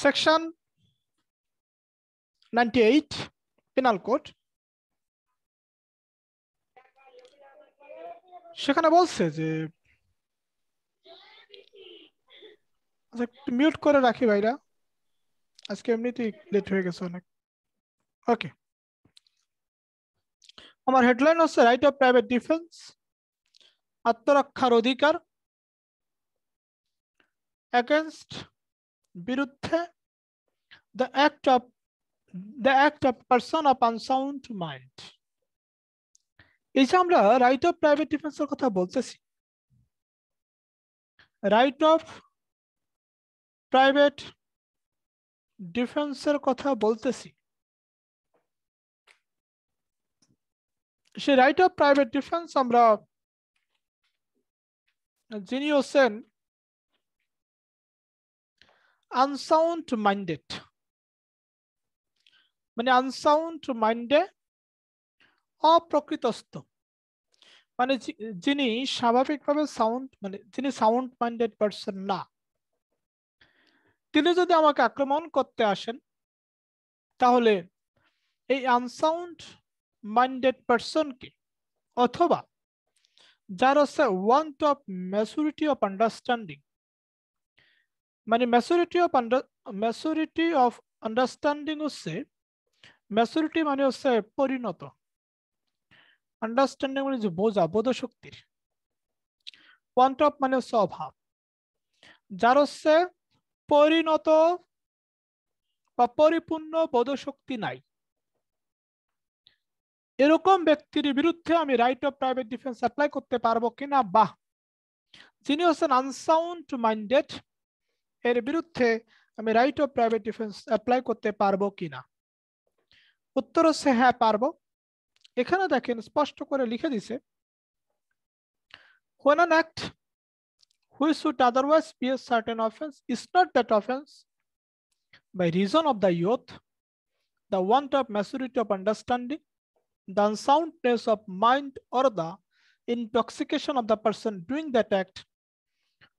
Section 98, Penal Code. সেখানে বলছে যে আচ্ছা, একটু মিউট করে রাখি ভাইরা আজকে এমনিতেই লেট হয়ে গেছে অনেক ওকে আমার হেডলাইন হচ্ছে রাইট অফ প্রাইভেট ডিফেন্স আত্মরক্ষার অধিকার against বিরুদ্ধে the act এই যে আমরা রাইট অফ প্রাইভেট ডিফেন্সের কথা বলতেছি রাইট অফ প্রাইভেট ডিফেন্সের কথা বলতেছি সে রাইট অফ প্রাইভেট ডিফেন্স আমরা যিনি হচ্ছেন আনসাউন্ড মাইন্ডেড মানে আনসাউন্ড মাইন্ডে অপ্রকৃতস্থ মানে যিনি স্বাভাবিকভাবে সাউন্ড মানে যিনি সাউন্ড মাইন্ডেড পারসন না তিনি যদি আমাকে আক্রমণ করতে আসেন তাহলে এই আনসাউন্ড মাইন্ডেড কে অথবা যার হচ্ছে want of maturity of understanding মানে maturity of maturity of understanding হচ্ছে ম্যাচুরিটি মানে হচ্ছে পরিণত আন্ডারস্ট্যান্ডিং মানে যে বোঝা শক্তির পয়েন্ট অফ মানে হচ্ছে অভাব যার হচ্ছে পরিণত বা পরিপূর্ণ শক্তি নাই এরকম ব্যক্তির বিরুদ্ধে আমি right of private defence apply করতে পারবো কিনা বা যিনি হচ্ছেন আনসাউন্ড মাইন্ডেড এর বিরুদ্ধে আমি right of private defence apply করতে পারবো কিনা উত্তর হচ্ছে হ্যাঁ পারবো এখানে দেখেন স্পষ্ট করে লিখে দিছে when an act which would otherwise be a certain offense is not that offense by reason of the youth, the want of maturity of understanding, the unsoundness of mind or the intoxication of the person doing that act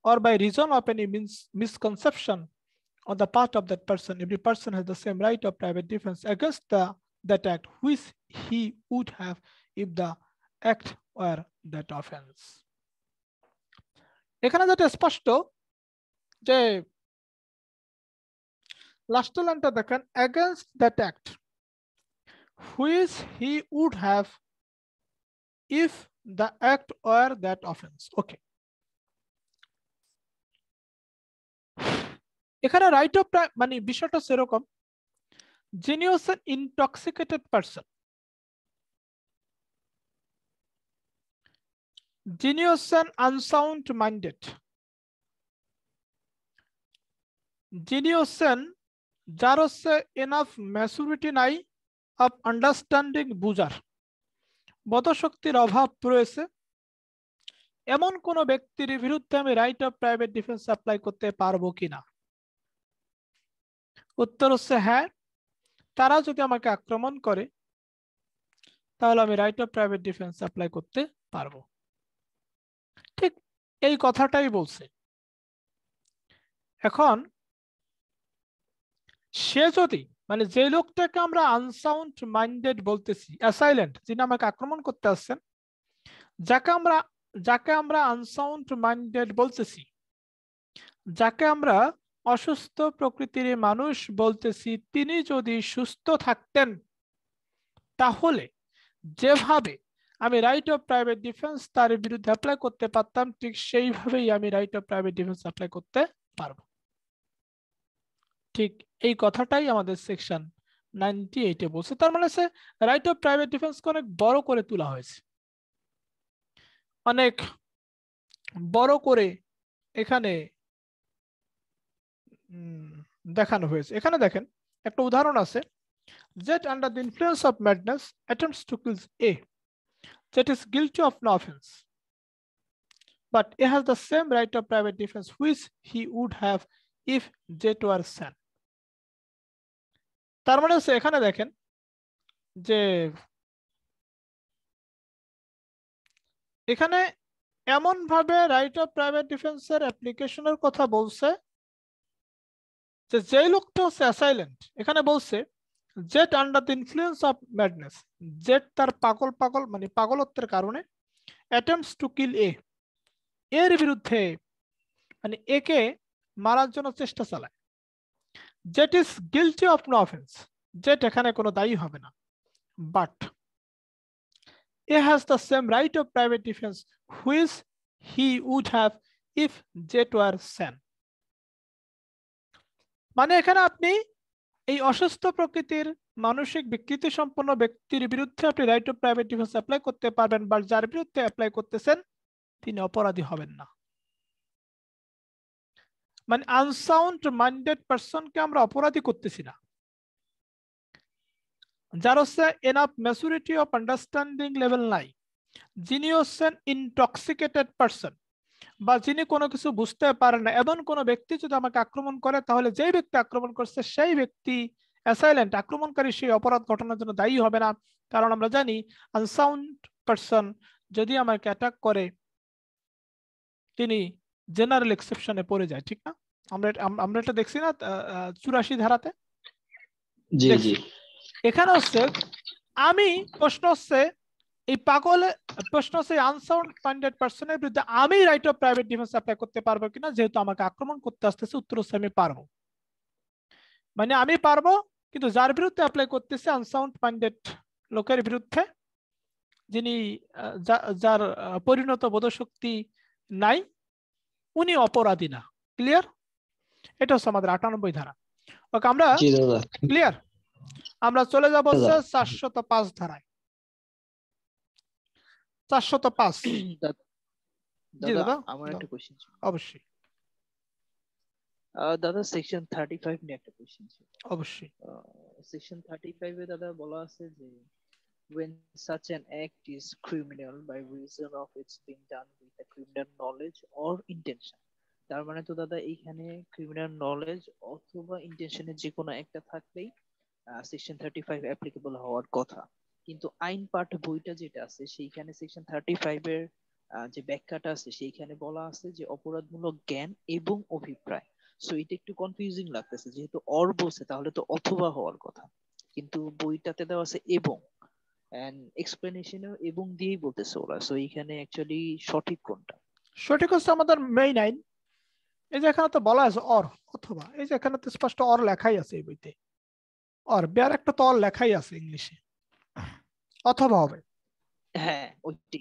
or by reason of any mis misconception on the part of that person. Every person has the same right of private defense against the, that act, which he would have if the act were that offense. এখানে যেটা স্পষ্ট যে last লাইনটা দেখেন against that act which he would have if the act were that offense okay এখানে right of মানে বিষয়টা সেরকম genius intoxicated person genius unsound minded genius যার হচ্ছে এনাফ ম্যাচুরিটি নাই অফ আন্ডারস্ট্যান্ডিং বুজার বতশক্তির অভাব রয়েছে এমন কোন ব্যক্তির বিরুদ্ধে আমি right of private defence apply করতে পারবো কিনা উত্তর হচ্ছে হ্যাঁ তারা যদি আমাকে আক্রমণ করে তাহলে আমি right of private defence apply করতে পারবো ঠিক এই কথাটাই বলছে এখন সে যদি মানে যে লোকটাকে আমরা আনসাউন্ড মাইন্ডেড বলতেছি অ্যাসাইলেন্ট যিনি আমাকে আক্রমণ করতে আসছেন যাকে আমরা যাকে আমরা আনসাউন্ড মাইন্ডেড বলতেছি যাকে আমরা অসুস্থ প্রকৃতির মানুষ বলতেছি তিনি যদি সুস্থ থাকতেন তাহলে যেভাবে আমি রাইট অফ প্রাইভেট ডিফেন্স তার বিরুদ্ধে অ্যাপ্লাই করতে পারতাম ঠিক সেইভাবেই আমি right of private defence apply করতে পারবো ঠিক এই কথাটাই আমাদের সেকশন নাইনটি এইটে বলছে তার মানে সে রাইট অফ প্রাইভেট ডিফেন্সকে অনেক বড় করে তোলা হয়েছে অনেক বড় করে এখানে দেখানো হয়েছে এখানে দেখেন একটা উদাহরণ আছে Z under the influence of madness attempts to kills A Z is guilty of no offence but A has the same right of private defence which he would have if Z were sane তার মানে হচ্ছে এখানে দেখেন যে এখানে এমন ভাবে right of private ডিফেন্সের অ্যাপ্লিকেশনের কথা বলছে যে যেই লোকটা হচ্ছে অ্যাসাইলেন্ট এখানে বলছে Z under the influence of madness Z তার পাগল পাগল মানে পাগলত্বের কারণে অ্যাটেম্পস টু কিল এ এর বিরুদ্ধে মানে একে মারার জন্য চেষ্টা চালায় Z is guilty of no offence Z এখানে কোনো দায়ী হবে না but A has the same right of private defence which he would have if Z were sane মানে এখানে আপনি এই অসুস্থ প্রকৃতির মানসিক বিকৃতি সম্পন্ন ব্যক্তির বিরুদ্ধে আপনি right of private defence apply করতে পারবেন বা যার বিরুদ্ধে অ্যাপ্লাই করতেছেন তিনি অপরাধী হবেন না মানে আনসাউন্ড মাইন্ডেড পার্সনকে আমরা অপরাধী করতেছি না যার হচ্ছে enough maturity of understanding level নাই যিনি হচ্ছেন ইনটক্সিকেটেড পার্সন বা যিনি কোনো কিছু বুঝতে পারে না এমন কোনো ব্যক্তি যদি আমাকে আক্রমণ করে তাহলে যেই ব্যক্তি আক্রমণ করছে সেই ব্যক্তি অ্যাসাইলেন্ট আক্রমণকারী সেই অপরাধ ঘটনার জন্য দায়ী হবে না কারণ আমরা জানি আনসাউন্ড পারসন যদি আমাকে অ্যাটাক করে তিনি জেনারেল এক্সেপশনে পড়ে যায় ঠিক না আমরা আমরা এটা দেখছি না চুরাশি ধারাতে এখানে হচ্ছে আমি প্রশ্ন হচ্ছে এই পাগল প্রশ্ন হচ্ছে আনসাউন্ড ফান্ডেড পার্সনের বিরুদ্ধে আমি right of private defence apply করতে পারবো কিনা যেহেতু আমাকে আক্রমণ করতে আসতেছে উত্তর হচ্ছে আমি পারবো মানে আমি পারবো কিন্তু যার বিরুদ্ধে অ্যাপ্লাই করতেছে আনসাউন্ড ফান্ডেড লোকের বিরুদ্ধে যিনি যার পরিণত বোধশক্তি নাই উনি অপরাধী না ক্লিয়ার এটা হচ্ছে আমাদের আটানব্বই ধারা ওকে আমরা ক্লিয়ার আমরা চলে যাবো চারশত পাঁচ ধারায় চারশত পাঁচ আমার একটা কোশ্চেন ছিল অবশ্যই দাদা সেকশন নিয়ে একটা ছিল অবশ্যই সেকশন দাদা বলা আছে যে when such an act is criminal by reason of its being done with a criminal knowledge or intention তার মানে তো দাদা এইখানে ক্রিমিনাল নলেজ অথবা ইন্টেনশনের যে কোনো একটা থাকলেই সেকশন থার্টি ফাইভ অ্যাপ্লিকেবল হওয়ার কথা কিন্তু আইন পাঠ বইটা যেটা আছে সেইখানে সেকশন থার্টি ফাইভের যে ব্যাখ্যাটা আছে সেইখানে বলা আছে যে অপরাধমূলক জ্ঞান এবং অভিপ্রায় সো এটা একটু কনফিউজিং লাগতেছে যেহেতু অর বসে তাহলে তো অথবা হওয়ার কথা কিন্তু বইটাতে দেওয়া আছে এবং এন্ড এক্সপ্লেনেশনও এবং দিয়েই বলতেছে ওরা সো এইখানে অ্যাকচুয়ালি সঠিক কোনটা সঠিক হচ্ছে আমাদের মেইন আইন এই যে এখানে তো বলা আছে অর অথবা এই যে এখানে তো স্পষ্ট অর লেখাই আছে এই বইতে অর বেয়ার একটা তো অর লেখাই আছে ইংলিশে অথবা হবে হ্যাঁ ওইটি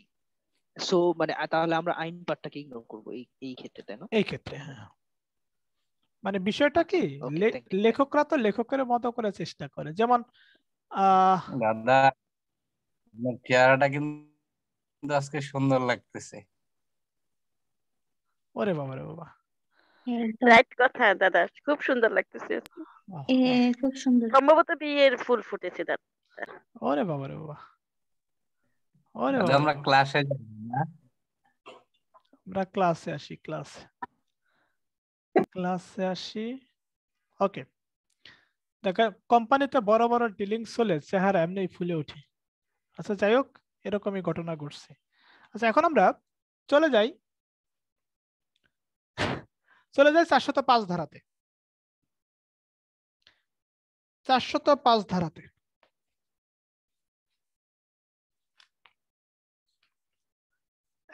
সো মানে তাহলে আমরা আইন পার্টটাকে ইগনোর করব এই এই ক্ষেত্রে তাই না এই ক্ষেত্রে হ্যাঁ, হ্যাঁ। মানে বিষয়টা কি আচ্ছা, লেখকরা তো লেখকের মতো করে চেষ্টা করে যেমন দাদা চেহারাটা কিন্তু আজকে সুন্দর লাগতেছে ওরে বাবা রে বাবা রাইট কথা দাদা খুব সুন্দর লাগতেছে খুব সুন্দর সম্ভবত বিয়ের ফুল ফুটেছে দাদা ওরে বাবা রে বাবা আমরা ক্লাসে আসি ওকে চেহারা এমনি ফুলে আচ্ছা যাই হোক এরকমই ঘটনা ঘটছে আচ্ছা এখন আমরা চলে যাই চলে যাই চারশত পাঁচ ধারাতে চারশত পাঁচ ধারাতে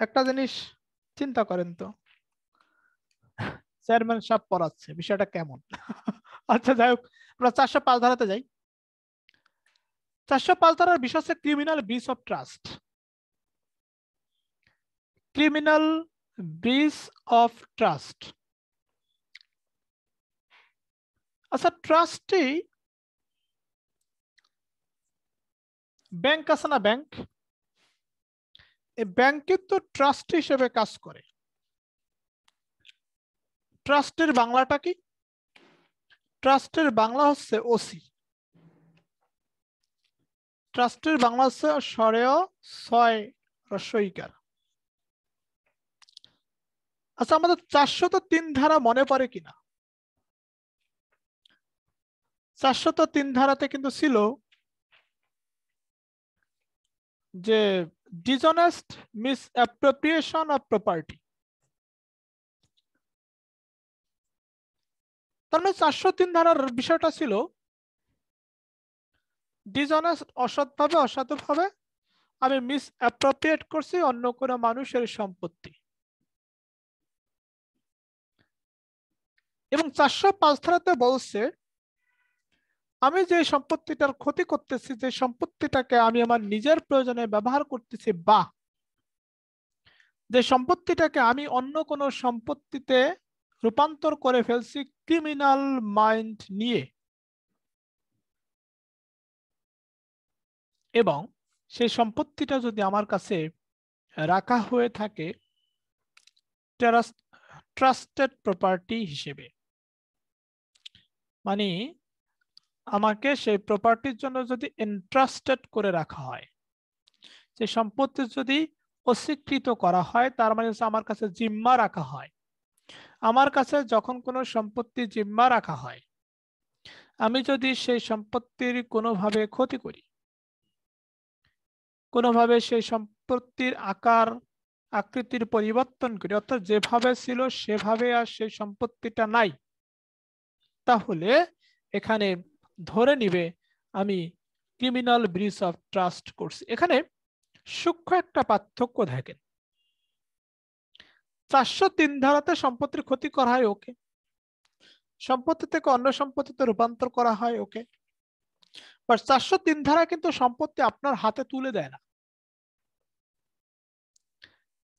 একটা জিনিস চিন্তা করেন তো চেয়ারম্যান সাহেব পড়াচ্ছে বিষয়টা কেমন আচ্ছা যাই হোক আমরা চারশো পাঁচ ধারাতে যাই চারশো পাঁচ ধারার বিষয় হচ্ছে criminal breach of trust criminal breach of trust আচ্ছা ট্রাস্টি ব্যাংক আছে না ব্যাংক ব্যাংকের তো ট্রাস্ট হিসেবে কাজ করে ট্রাস্টের বাংলাটা কি ট্রাস্টের বাংলা হচ্ছে ওসি ট্রাস্টের বাংলা হচ্ছে সরেও ছয় রসইকার আচ্ছা আমাদের চারশো তো তিন ধারা মনে পড়ে কিনা চারশো তো তিন ধারাতে কিন্তু ছিল যে dishonest misappropriation of property তার মানে চারশো তিন ধারার বিষয়টা ছিল ডিসঅনেস্ট অসৎভাবে অসৎভাবে আমি মিস অ্যাপ্রোপ্রিয়েট করছি অন্য কোনো মানুষের সম্পত্তি এবং চারশো পাঁচ ধারাতে বলছে আমি যে সম্পত্তিটার ক্ষতি করতেছি যে সম্পত্তিটাকে আমি আমার নিজের প্রয়োজনে ব্যবহার করতেছি বা যে সম্পত্তিটাকে আমি অন্য কোনো সম্পত্তিতে রূপান্তর করে ফেলছি ক্রিমিনাল মাইন্ড নিয়ে এবং সেই সম্পত্তিটা যদি আমার কাছে রাখা হয়ে থাকে ট্রাস্টেড প্রপার্টি হিসেবে মানে আমাকে সেই প্রপার্টির জন্য যদি ইন্ট্রাস্টেড করে রাখা হয় যে সম্পত্তি যদি অস্বীকৃত করা হয় তার মানে হচ্ছে আমার কাছে জিম্মা রাখা হয় আমার কাছে যখন কোনো সম্পত্তি জিম্মা রাখা হয় আমি যদি সেই সম্পত্তির কোনোভাবে ক্ষতি করি কোনোভাবে সেই সম্পত্তির আকার আকৃতির পরিবর্তন করি অর্থাৎ যেভাবে ছিল সেভাবে আর সেই সম্পত্তিটা নাই তাহলে এখানে ধরে নিবে আমি ক্রিমিনাল ব্রিজ অফ ট্রাস্ট করছি এখানে সূক্ষ্ম একটা পার্থক্য দেখেন চারশো তিন ধারাতে সম্পত্তির ক্ষতি করা হয় ওকে সম্পত্তি থেকে অন্য সম্পত্তিতে রূপান্তর করা হয় ওকে বাট চারশো তিন ধারা কিন্তু সম্পত্তি আপনার হাতে তুলে দেয় না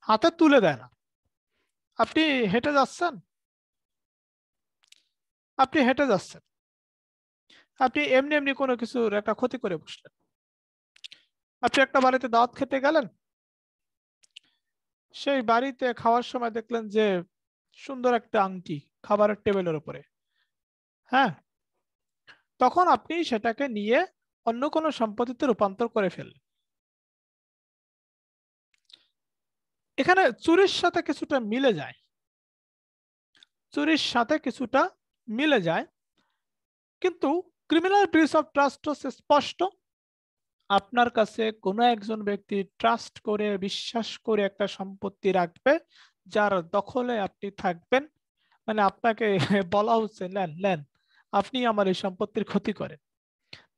হাতে তুলে দেয় না আপনি হেঁটে যাচ্ছেন আপনি হেঁটে যাচ্ছেন আপনি এমনি এমনি কোনো কিছুর একটা ক্ষতি করে বসলেন আপনি একটা বাড়িতে দাঁত খেতে গেলেন সেই বাড়িতে খাওয়ার সময় দেখলেন যে সুন্দর একটা আংটি খাবারের টেবিলের উপরে হ্যাঁ তখন আপনি সেটাকে নিয়ে অন্য কোনো সম্পত্তিতে রূপান্তর করে ফেললেন এখানে চুরির সাথে কিছুটা মিলে যায় চুরির সাথে কিছুটা মিলে যায় কিন্তু ক্রিমিনাল ব্রিজ অফ ট্রাস্ট হচ্ছে স্পষ্ট আপনার কাছে কোনো একজন ব্যক্তি ট্রাস্ট করে বিশ্বাস করে একটা সম্পত্তি রাখবে যার দখলে আপনি থাকবেন মানে আপনাকে বলা হচ্ছে লেন লেন আপনি আমার এই সম্পত্তির ক্ষতি করেন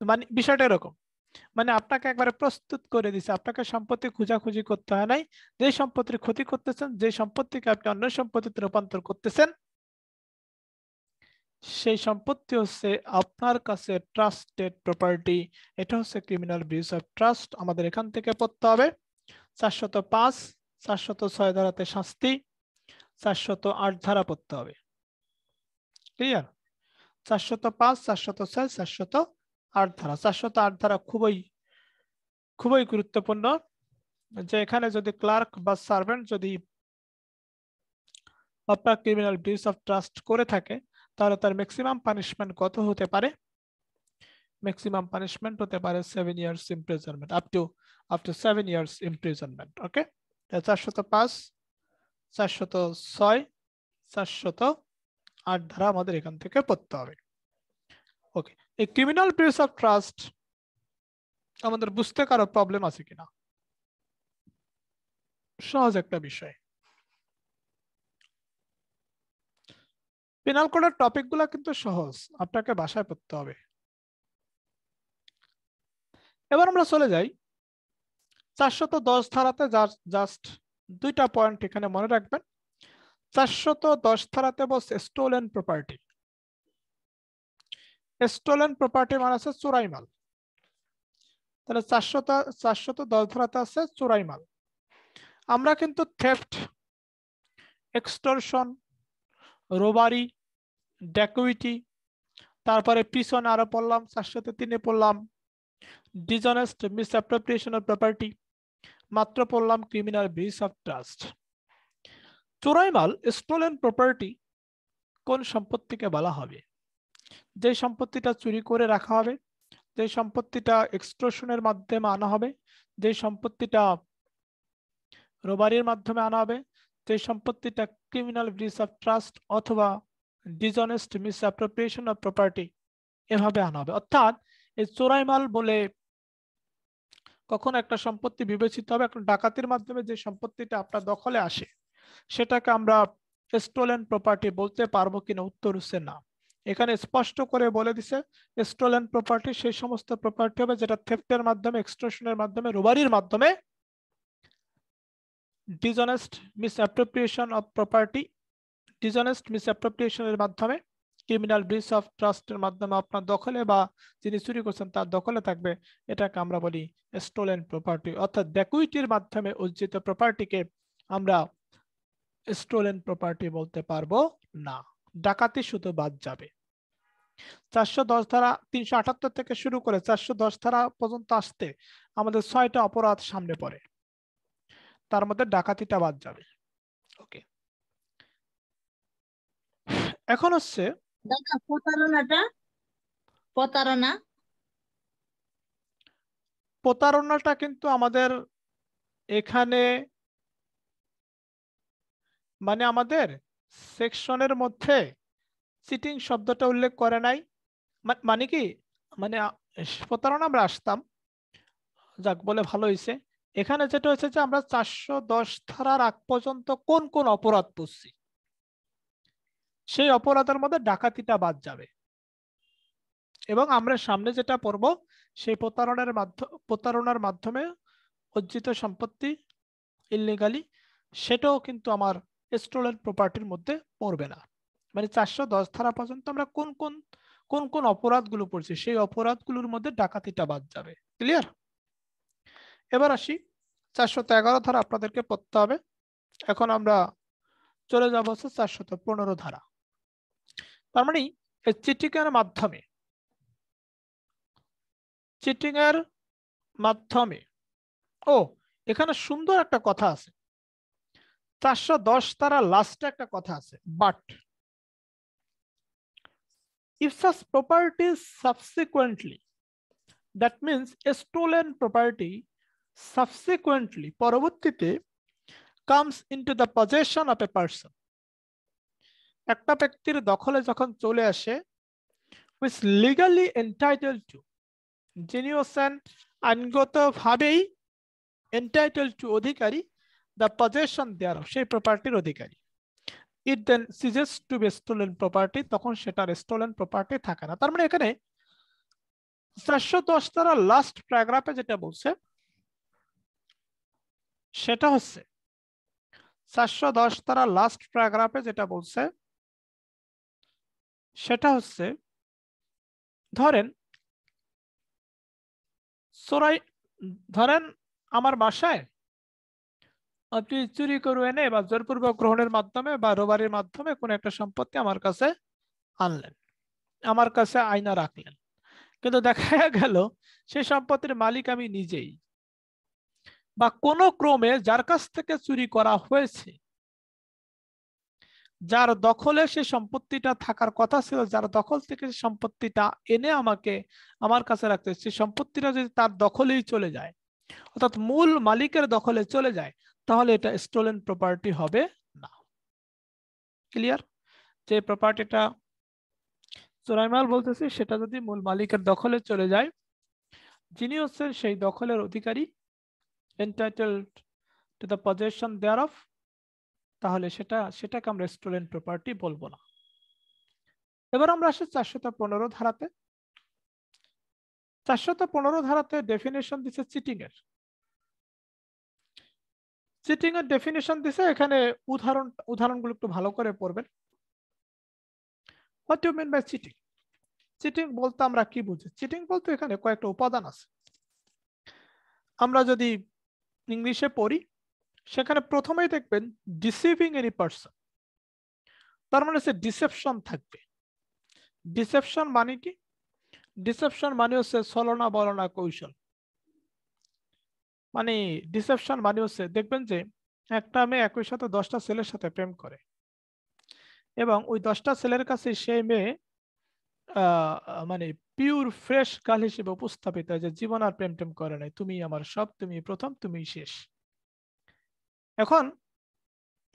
মানে বিষয়টা এরকম মানে আপনাকে একবারে প্রস্তুত করে দিছে আপনাকে সম্পত্তি খোঁজাখুঁজি করতে হয় নাই যে সম্পত্তির ক্ষতি করতেছেন যে সম্পত্তিকে আপনি অন্য সম্পত্তিতে রূপান্তর করতেছেন সেই সম্পত্তি হচ্ছে আপনার কাছে ট্রাস্টেড প্রপার্টি এটা হচ্ছে ক্রিমিনাল ব্রিজ অফ ট্রাস্ট আমাদের এখান থেকে পড়তে হবে চারশত পাঁচ চারশত ছয় ধারাতে শাস্তি চারশত আট ধারা পড়তে হবে ক্লিয়ার চারশত পাঁচ চারশত ছয় চারশত আট ধারা চারশত আট ধারা খুবই খুবই গুরুত্বপূর্ণ যে এখানে যদি ক্লার্ক বা সার্ভেন্ট যদি আপনার ক্রিমিনাল ব্রিজ অফ ট্রাস্ট করে থাকে তাহলে তার ম্যাক্সিমাম পানিশমেন্ট কত হতে পারে ম্যাক্সিমাম পানিশমেন্ট হতে পারে seven years imprisonment up to up to seven years imprisonment okay চারশত পাঁচ চারশত ছয় চারশত আট ধারা আমাদের এখান থেকে পড়তে হবে ওকে এই ক্রিমিনাল প্লেস অফ ট্রাস্ট আমাদের বুঝতে কারো প্রবলেম আছে কিনা সহজ একটা বিষয় পেনাল কোডের টপিকগুলো কিন্তু সহজ আপনাকে বাসায় পড়তে হবে এবার আমরা চলে যাই চারশত দশ ধারাতে জাস্ট দুইটা পয়েন্ট এখানে মনে রাখবেন চারশত দশ ধারাতে boss stolen property stolen property মানে আছে চোরাই মাল তাহলে চারশত চারশত দশ ধারাতে আছে চোরাই মাল আমরা কিন্তু থেফট এক্সটর্শন রোবারি ড্যাকুইটি তারপরে পিছনে আরো পড়লাম চারশোতে তিনে পড়লাম ডিজনেস্ট মিসঅ্যাপ্রোপ্রিয়েশন অফ প্রপার্টি মাত্র পড়লাম ক্রিমিনাল ব্রিজ অফ ট্রাস্ট চোরাইমাল স্টোলেন প্রপার্টি কোন সম্পত্তিকে বলা হবে যে সম্পত্তিটা চুরি করে রাখা হবে যে সম্পত্তিটা এক্সট্রোশনের মাধ্যমে আনা হবে যে সম্পত্তিটা রোবারির মাধ্যমে আনা হবে তো এই সম্পত্তিটা ক্রিমিনাল ব্রিজ অফ ট্রাস্ট অথবা ডিজনেস্ট অ্যাপ্রোপ্রিয়েশন অফ প্রপার্টি এভাবে আনা হবে অর্থাৎ এই চোরাইমাল বলে কখন একটা সম্পত্তি বিবেচিত হবে একটা ডাকাতির মাধ্যমে যে সম্পত্তিটা আপনার দখলে আসে সেটাকে আমরা স্টোলেন প্রপার্টি বলতে পারবো কিনা উত্তর হচ্ছে না এখানে স্পষ্ট করে বলে দিছে স্টোলেন প্রপার্টি সেই সমস্ত প্রপার্টি হবে যেটা থেফটের মাধ্যমে এক্সট্রেশনের মাধ্যমে রোবারির মাধ্যমে dishonest misappropriation of property dishonest মিসঅ্যাপ্রোপ্রিয়েশনের মাধ্যমে ক্রিমিনাল ব্রিজ অফ ট্রাস্টের মাধ্যমে আপনার দখলে বা যিনি চুরি করছেন তার দখলে থাকবে এটাকে আমরা বলি স্টোলেন প্রপার্টি অর্থাৎ ব্যাকুইটির মাধ্যমে অর্জিত প্রপার্টিকে আমরা স্টোলেন প্রপার্টি বলতে পারবো না ডাকাতি শুধু বাদ যাবে চারশো দশ ধারা তিনশো আটাত্তর থেকে শুরু করে চারশো দশ ধারা পর্যন্ত আসতে আমাদের ছয়টা অপরাধ সামনে পড়ে তার মধ্যে ডাকাতিটা বাদ যাবে ওকে এখন হচ্ছে প্রতারণাটা কিন্তু আমাদের এখানে মানে আমাদের সেকশনের মধ্যে চিটিং শব্দটা উল্লেখ করে নাই মানে কি মানে প্রতারণা আমরা আসতাম যাক বলে ভালো হয়েছে এখানে যেটা হচ্ছে যে আমরা চারশো দশ ধারার আগ পর্যন্ত কোন কোন অপরাধ পড়ছি সেই অপরাধের মধ্যে ডাকাতিটা বাদ যাবে এবং আমরা সামনে যেটা পড়ব সেই প্রতারণার মাধ্যম প্রতারণার মাধ্যমে অর্জিত সম্পত্তি ইলিগালি সেটাও কিন্তু আমার স্টোলেন প্রপার্টির মধ্যে পড়বে না মানে চারশো দশ ধারা পর্যন্ত আমরা কোন কোন কোন কোন অপরাধগুলো পড়ছি সেই অপরাধগুলোর মধ্যে ডাকাতিটা বাদ যাবে ক্লিয়ার এবার আসি চারশত এগারো ধারা আপনাদেরকে পড়তে হবে এখন আমরা চলে যাব হচ্ছে চারশত পনেরো ধারা তার মানে এই চিটিংয়ের মাধ্যমে চিটিংয়ের মাধ্যমে ও এখানে সুন্দর একটা কথা আছে চারশো দশ তারা লাস্টে একটা কথা আছে but if such property subsequently that means a stolen property subsequently পরবর্তীতে comes into the possession of a person একটা ব্যক্তির দখলে যখন চলে আসে উইচ লিগালি এন্টাইটেল টু যিনি হচ্ছেন আইনগতভাবেই এন্টাইটেল টু অধিকারী দ্য পজেশন দেয়ার সেই প্রপার্টির অধিকারী it then ceases to be stolen property তখন সেটার স্টোলেন প্রপার্টি থাকে না তার মানে এখানে চারশো দশ তারা লাস্ট প্যারাগ্রাফে যেটা বলছে সেটা হচ্ছে চারশো দশ তারা লাস্ট প্যারাগ্রাফে যেটা বলছে সেটা হচ্ছে ধরেন চোরাই ধরেন আমার বাসায় আপনি চুরি করে এনে বা জোরপূর্বক গ্রহণের মাধ্যমে বা রোবারির মাধ্যমে কোনো একটা সম্পত্তি আমার কাছে আনলেন আমার কাছে আয়না রাখলেন কিন্তু দেখা গেল সেই সম্পত্তির মালিক আমি নিজেই বা কোনো ক্রমে যার কাছ থেকে চুরি করা হয়েছে যার দখলে সে সম্পত্তিটা থাকার কথা ছিল যার দখল থেকে সম্পত্তিটা এনে আমাকে আমার কাছে রাখতে সে সম্পত্তিটা যদি তার দখলেই চলে যায় অর্থাৎ মূল মালিকের দখলে চলে যায় তাহলে এটা স্টোলেন প্রপার্টি হবে না ক্লিয়ার যে প্রপার্টিটা চোরাইমাল বলতেছি সেটা যদি মূল মালিকের দখলে চলে যায় যিনি হচ্ছেন সেই দখলের অধিকারী entitled to the possession thereof তাহলে সেটা সেটাকে আমরা স্টুডেন্ট প্রপার্টি বলবো না এবার আমরা আসি চারশত পনেরো ধারাতে চারশত পনেরো ধারাতে ডেফিনেশন দিছে চিটিং এর চিটিং এর ডেফিনেশন দিছে এখানে উদাহরণ উদাহরণগুলো একটু ভালো করে পড়বেন what you mean by cheating cheating বলতে আমরা কি বুঝি চিটিং বলতে এখানে কয়েকটা উপাদান আছে আমরা যদি ইংলিশে পড়ি সেখানে প্রথমেই দেখবেন ডিসিভিং এনি পার্সন তার মানে সে ডিসেপশন থাকবে ডিসেপশন মানে কি ডিসেপশন মানে হচ্ছে ছলনা বলনা কৌশল মানে ডিসেপশন মানে হচ্ছে দেখবেন যে একটা মেয়ে একই সাথে দশটা ছেলের সাথে প্রেম করে এবং ওই দশটা ছেলের কাছে সেই মেয়ে মানে পিওর ফ্রেশ কাল হিসেবে উপস্থাপিত যে জীবন আর প্রেম টেম করে নাই তুমি আমার সব তুমি প্রথম তুমি শেষ এখন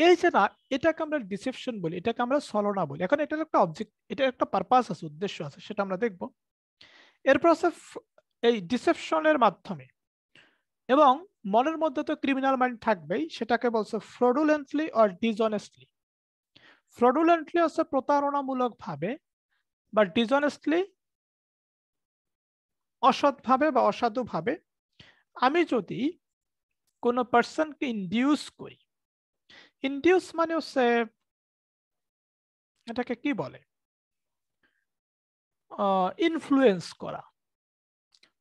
এই যে না এটাকে আমরা ডিসেপশন বলি এটাকে আমরা ছলনা বলি এখন এটার একটা অবজেক্ট এটার একটা পারপাস আছে উদ্দেশ্য আছে সেটা আমরা দেখব এরপর আছে এই ডিসেপশনের মাধ্যমে এবং মনের মধ্যে তো ক্রিমিনাল মাইন্ড থাকবেই সেটাকে বলছে ফ্রডুলেন্টলি অর ডিজনেস্টলি ফ্রডুলেন্টলি হচ্ছে প্রতারণামূলকভাবে বা ডিজনেস্টলি অসৎভাবে বা অসাধুভাবে আমি যদি কোনো পার্সনকে ইন্ডিউস করি ইন্ডিউস মানে হচ্ছে এটাকে কি বলে ইনফ্লুয়েন্স করা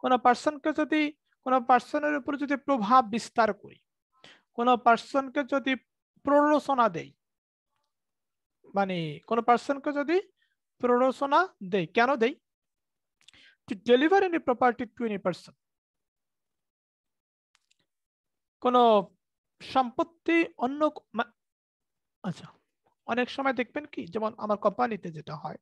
কোনো পার্সনকে যদি কোনো পার্সনের উপর যদি প্রভাব বিস্তার করি কোনো পার্সনকে যদি প্ররোচনা দেই মানে কোনো পার্সনকে যদি প্ররোচনা দেয় কেন দেয় to deliver any property to any person কোন সম্পত্তি অন্য আচ্ছা অনেক সময় দেখবেন কি যেমন আমার কোম্পানিতে যেটা হয়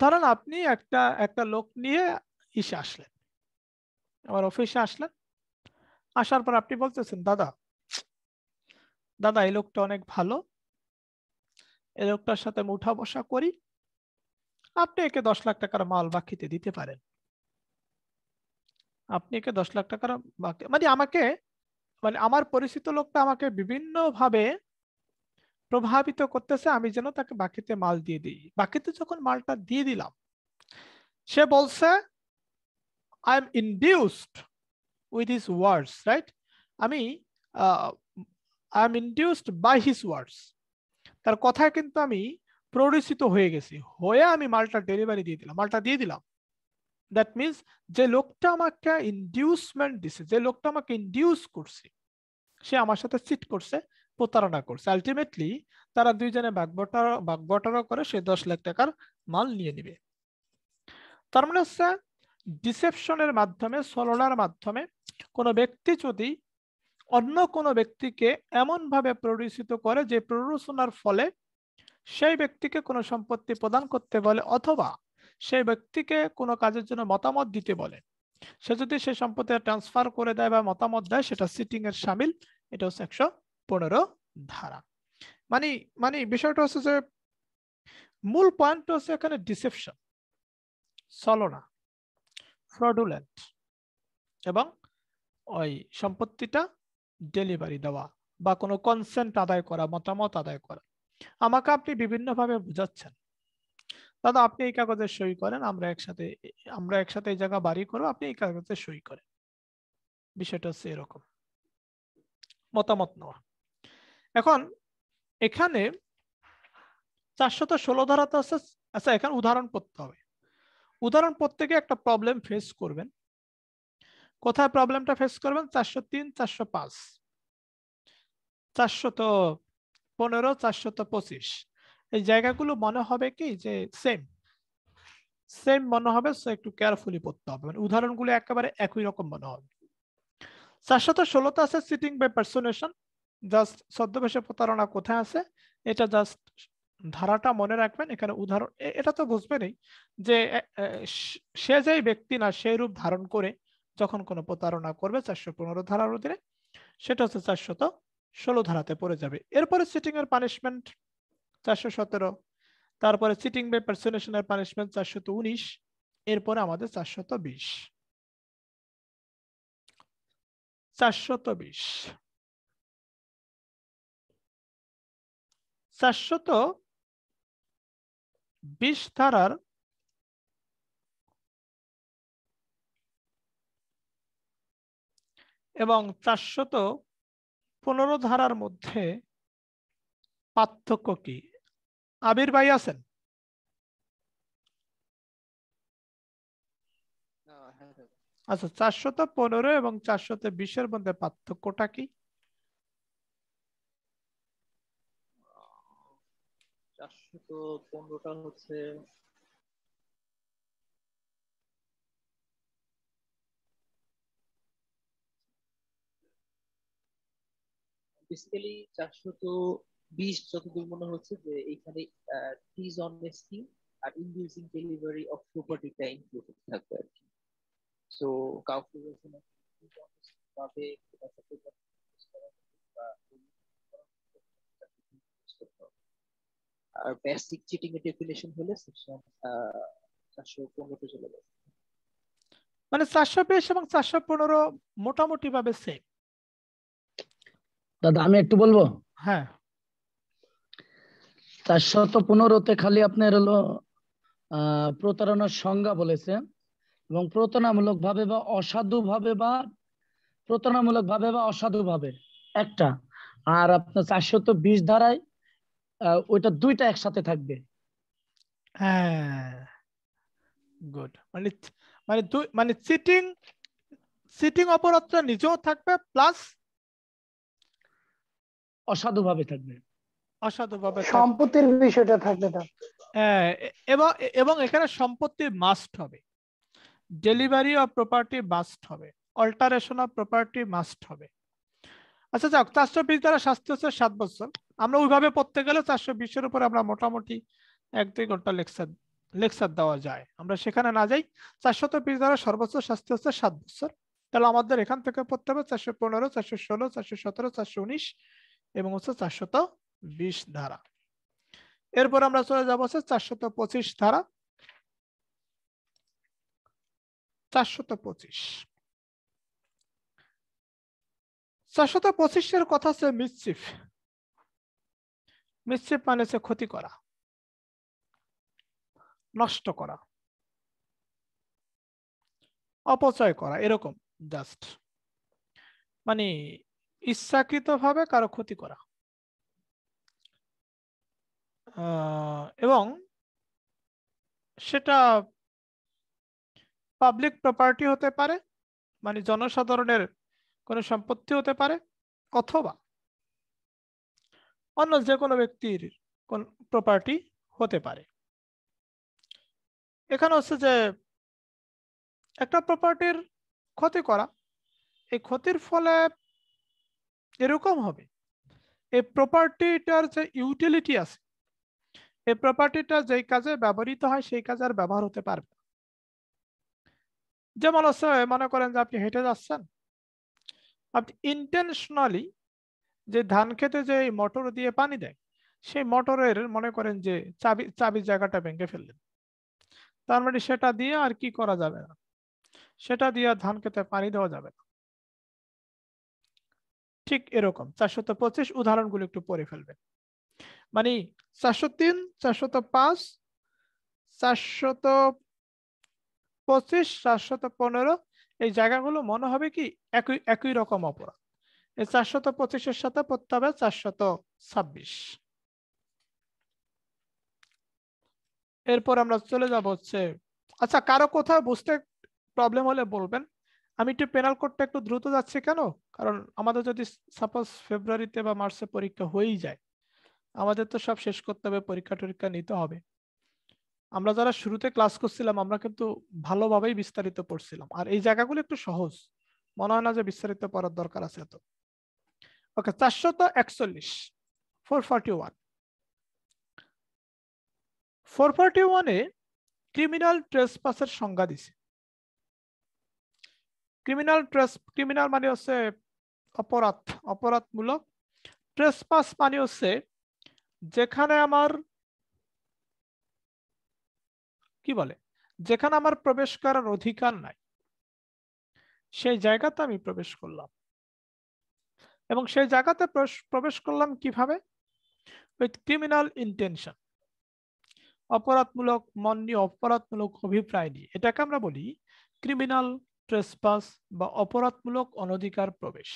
ধরেন আপনি একটা একটা লোক নিয়ে ইসে আসলেন আমার অফিসে আসলেন আসার পর আপনি বলতেছেন দাদা দাদা এই লোকটা অনেক ভালো এই লোকটার সাথে আমি উঠা বসা করি আপনি একে দশ লাখ টাকার মাল বাকিতে দিতে পারেন আপনি একে দশ লাখ টাকার মানে আমাকে মানে আমার পরিচিত লোকটা আমাকে বিভিন্নভাবে প্রভাবিত করতেছে আমি যেন তাকে বাকিতে মাল দিয়ে দিই বাকিতে যখন মালটা দিয়ে দিলাম সে বলছে I am induced with his words right আমি I am induced by his words তার কথা কিন্তু আমি প্ররোচিত হয়ে গেছি হয়ে আমি মালটা ডেলিভারি দিয়ে দিলাম মালটা দিয়ে দিলাম দ্যাট মিনস যে লোকটা আমাকে ইনডিউসমেন্ট দিছে যে লোকটা আমাকে ইনডিউস করছে সে আমার সাথে চিট করছে প্রতারণা করছে আলটিমেটলি তারা দুইজনে বাগবটার বাগবটারও করে সে দশ লাখ টাকার মাল নিয়ে নিবে তার মানে হচ্ছে ডিসেপশনের মাধ্যমে ছলনার মাধ্যমে কোনো ব্যক্তি যদি অন্য কোনো ব্যক্তিকে এমনভাবে প্ররোচিত করে যে প্ররোচনার ফলে সেই ব্যক্তিকে কোনো সম্পত্তি প্রদান করতে বলে অথবা সেই ব্যক্তিকে কোনো কাজের জন্য মতামত দিতে বলে সে যদি সে সম্পত্তি ট্রান্সফার করে দেয় বা মতামত দেয় সেটা সিটিং এর সামিল এটা হচ্ছে একশো পনেরো ধারা মানে মানে বিষয়টা হচ্ছে যে মূল পয়েন্ট হচ্ছে এখানে ডিসেপশন চলনা ফ্রডুলেন্ট এবং ওই সম্পত্তিটা ডেলিভারি দেওয়া বা কোনো কনসেন্ট আদায় করা মতামত আদায় করা আমাকে আপনি বিভিন্নভাবে বুঝাচ্ছেন দাদা আপনি এই কাগজে সই করেন আমরা একসাথে আমরা একসাথে এই জায়গা বাড়ি করবো আপনি এই কাগজে সই করেন বিষয়টা হচ্ছে এরকম মতামত নেওয়া এখন এখানে চারশত ষোলো ধারাতে হচ্ছে আচ্ছা এখানে উদাহরণ পড়তে হবে উদাহরণ পড়তে গিয়ে একটা প্রবলেম ফেস করবেন কোথায় প্রবলেমটা ফেস করবেন চারশো তিন চারশো পাঁচ চারশত পনেরো চারশত পঁচিশ এই জায়গাগুলো মনে হবে কি যে সেম সেম মনে হবে সো একটু কেয়ারফুলি পড়তে হবে মানে উদাহরণগুলো একেবারে একই রকম মনে হবে চারশত ষোলোতে আছে সিটিং বাই পার্সোনেশন জাস্ট ছদ্মবেশে প্রতারণা কোথায় আছে এটা জাস্ট ধারাটা মনে রাখবেন এখানে উদাহরণ এটা তো বুঝবেনই যে সে যেই ব্যক্তি না সেই রূপ ধারণ করে যখন কোনো প্রতারণা করবে চারশো পনেরো ধারার অধীনে সেটা হচ্ছে চারশত ষোলো ধারাতে পড়ে যাবে এরপরে সিটিং এর পানিশমেন্ট চারশো সতেরো তারপরে সিটিং বাই এর পানিশমেন্ট চারশত উনিশ এরপরে আমাদের চারশত বিশ চারশত বিশ চারশত বিশ ধারার এবং চারশত পনেরো ধারার মধ্যে পার্থক্য কি আবির ভাই আছেন হ্যাঁ, হ্যাঁ। আচ্ছা চারশত পনেরো এবং চারশত বিশের মধ্যে পার্থক্যটা কি চারশত পনেরোটা হচ্ছে বেসিক্যালি চারশত বিশ যতদূর মনে হচ্ছে যে এইখানে টিজ অন মেস্টিং আর ইনডিউসিং ডেলিভারি অফ প্রপার্টিটা ইনক্লুডেড থাকবে আর কি সো কাউকে ভাবে আর বেসিক চিটিং এর ডেফিনেশন হলে সেকশন চারশো পনেরোতে চলে যাবে মানে চারশো বিশ এবং চারশো পনেরো মোটামুটি ভাবে সেম দাদা আমি একটু বলবো হ্যাঁ চারশত পনেরোতে খালি আপনার হলো প্রতারণার সংজ্ঞা বলেছে এবং প্রতারণামূলক ভাবে বা অসাধু ভাবে বা প্রতারণামূলক ভাবে বা অসাধু ভাবে একটা আর আপনার চারশত বিশ ধারায় ওইটা দুইটা একসাথে থাকবে হ্যাঁ গুড মানে মানে মানে চিটিং চিটিং অপরাধটা নিজেও থাকবে প্লাস অসাধুভাবে থাকবে অসাধুভাবে সম্পত্তির বিষয়টা থাকবে হ্যাঁ, এবং এবং এখানে সম্পত্তি মাস্ট হবে ডেলিভারি অফ প্রপার্টি মাস্ট হবে অল্টারেশন অফ প্রপার্টি মাস্ট হবে আচ্ছা যাক চারশো বিশ দ্বারা শাস্তি হচ্ছে সাত বছর আমরা ওইভাবে পড়তে গেলে চারশো বিশের উপরে আমরা মোটামুটি এক দুই ঘন্টা লেকচার লেকচার দেওয়া যায় আমরা সেখানে না যাই চারশত বিশ দ্বারা সর্বোচ্চ শাস্তি হচ্ছে সাত বছর তাহলে আমাদের এখান থেকে পড়তে হবে চারশো পনেরো চারশো ষোলো চারশো সতেরো চারশো উনিশ এবং হচ্ছে চারশত বিশ ধারা এরপর আমরা চলে যাবো হচ্ছে চারশত পঁচিশ ধারা চারশত পঁচিশ চারশত পঁচিশের কথা হচ্ছে মিসচিফ মিসচিফ মানে হচ্ছে ক্ষতি করা নষ্ট করা অপচয় করা এরকম জাস্ট মানে ইচ্ছাকৃতভাবে কারো ক্ষতি করা এবং সেটা পাবলিক প্রপার্টি হতে পারে মানে জনসাধারণের কোনো সম্পত্তি হতে পারে অথবা অন্য যে কোনো ব্যক্তির কোন প্রপার্টি হতে পারে এখানে হচ্ছে যে একটা প্রপার্টির ক্ষতি করা এই ক্ষতির ফলে এরকম হবে এই প্রপার্টিটার যে ইউটিলিটি আছে এই প্রপার্টিটা যেই কাজে ব্যবহৃত হয় সেই কাজে আর ব্যবহার হতে পারবে যেমন হচ্ছে মনে করেন যে আপনি হেঁটে যাচ্ছেন আপনি ইন্টেনশনালি যে ধান খেতে যে মোটর দিয়ে পানি দেয় সেই মোটরের মনে করেন যে চাবি চাবির জায়গাটা ভেঙে ফেললেন তার মানে সেটা দিয়ে আর কি করা যাবে না সেটা দিয়ে ধান খেতে পানি দেওয়া যাবে না ঠিক এরকম চারশত পঁচিশ উদাহরণগুলো একটু পরে ফেলবেন মানে চারশো তিন চারশত পাঁচ চারশত পঁচিশ চারশত পনেরো এই জায়গাগুলো মনে হবে কি একই একই রকম অপরাধ এই চারশত পঁচিশের সাথে পড়তে হবে চারশত ছাব্বিশ এরপর আমরা চলে যাব হচ্ছে আচ্ছা কারো কোথাও বুঝতে প্রবলেম হলে বলবেন আমি একটু পেনাল কোডটা একটু দ্রুত যাচ্ছে কেন কারণ আমাদের যদি সাপোজ ফেব্রুয়ারিতে বা মার্চে পরীক্ষা হয়েই যায় আমাদের তো সব শেষ করতে হবে পরীক্ষা টরীক্ষা নিতে হবে আমরা যারা শুরুতে ক্লাস করছিলাম আমরা কিন্তু ভালোভাবেই বিস্তারিত পড়ছিলাম আর এই জায়গাগুলো একটু সহজ মনে হয় না যে বিস্তারিত পড়ার দরকার আছে এত ওকে চারশত একচল্লিশ four forty one four forty ওয়ানে ক্রিমিনাল ট্রেস পাসের সংজ্ঞা দিছে ক্রিমিনাল ট্রেস ক্রিমিনাল মানে হচ্ছে অপরাধ অপরাধমূলক ট্রেসপাস মানে হচ্ছে যেখানে আমার কি বলে যেখানে আমার প্রবেশ করার অধিকার নাই সেই জায়গাতে আমি প্রবেশ করলাম এবং সেই জায়গাতে প্রবেশ করলাম কিভাবে উইথ ক্রিমিনাল ইন্টেনশন অপরাধমূলক মন নিয়ে অপরাধমূলক অভিপ্রায় নিয়ে এটাকে আমরা বলি ক্রিমিনাল ট্রেসপাস বা অপরাধমূলক অনধিকার প্রবেশ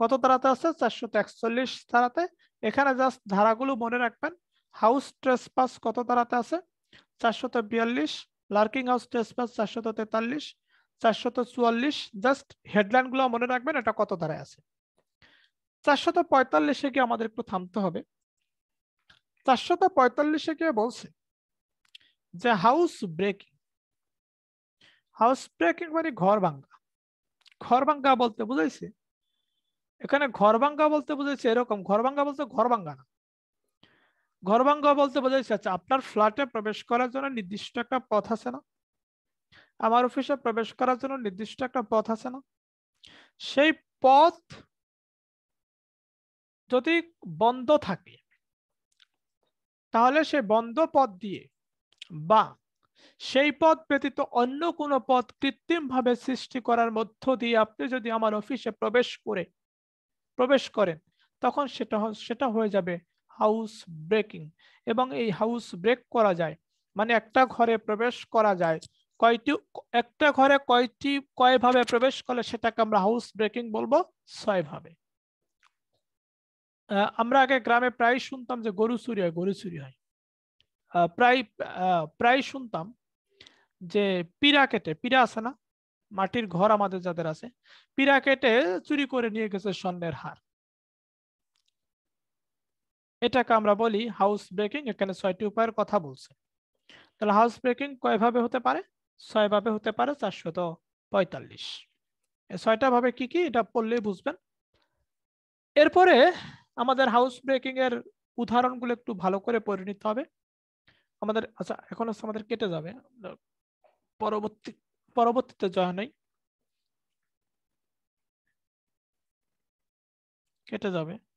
কত তারাতে আছে চারশো একচল্লিশ তারাতে এখানে জাস্ট ধারাগুলো মনে রাখবেন হাউস ট্রেসপাস কত তারাতে আছে চারশত বিয়াল্লিশ লার্কিং হাউস ট্রেসপাস চারশত তেতাল্লিশ চারশত চুয়াল্লিশ জাস্ট হেডলাইনগুলো মনে রাখবেন এটা কত ধারায় আছে চারশত পঁয়তাল্লিশে গিয়ে আমাদের একটু থামতে হবে চারশত পঁয়তাল্লিশে গিয়ে বলছে যে হাউস ব্রেকিং হাউস ব্রেকিং মানে ঘর ভাঙ্গা ঘর ভাঙ্গা বলতে বুঝাইছে এখানে ঘর ভাঙ্গা বলতে বোঝাচ্ছে এরকম ঘর ভাঙ্গা বলতে ঘর ভাঙ্গা না ঘর ভাঙ্গা বলতে বোঝাচ্ছে আচ্ছা আপনার ফ্ল্যাটে প্রবেশ করার জন্য নির্দিষ্ট একটা পথ আছে না আমার অফিসে প্রবেশ করার জন্য নির্দিষ্ট একটা পথ আছে না সেই পথ যদি বন্ধ থাকে তাহলে সে বন্ধ পথ দিয়ে বা সেই পথ ব্যতীত অন্য কোনো পথ কৃত্রিমভাবে সৃষ্টি করার মধ্য দিয়ে আপনি যদি আমার অফিসে প্রবেশ করে প্রবেশ করেন তখন সেটা সেটা হয়ে যাবে হাউস ব্রেকিং এবং এই হাউস ব্রেক করা যায় মানে একটা ঘরে প্রবেশ করা যায় কয়টি একটা ঘরে কয়টি কয়ভাবে প্রবেশ করলে সেটাকে আমরা হাউস ব্রেকিং বলবো ছয়ভাবে আমরা আগে গ্রামে প্রায় শুনতাম যে গরু চুরি হয় গরু চুরি হয় প্রায় প্রায় শুনতাম যে পীড়া কেটে পীড়া আছে না মাটির ঘর আমাদের যাদের আছে পিরা কেটে চুরি করে নিয়ে গেছে স্বর্ণের হার এটাকে আমরা বলি হাউস ব্রেকিং এখানে ছয়টি উপায়ের কথা বলছে তাহলে হাউস ব্রেকিং কয়ভাবে হতে পারে ছয় ভাবে হতে পারে চারশত পঁয়তাল্লিশ ছয়টা ভাবে কি কি এটা পড়লেই বুঝবেন এরপরে আমাদের হাউস ব্রেকিং এর উদাহরণগুলো একটু ভালো করে পরিণত হবে আমাদের আচ্ছা এখন হচ্ছে আমাদের কেটে যাবে পরবর্তী পরবর্তীতে জয় নাই কেটে যাবে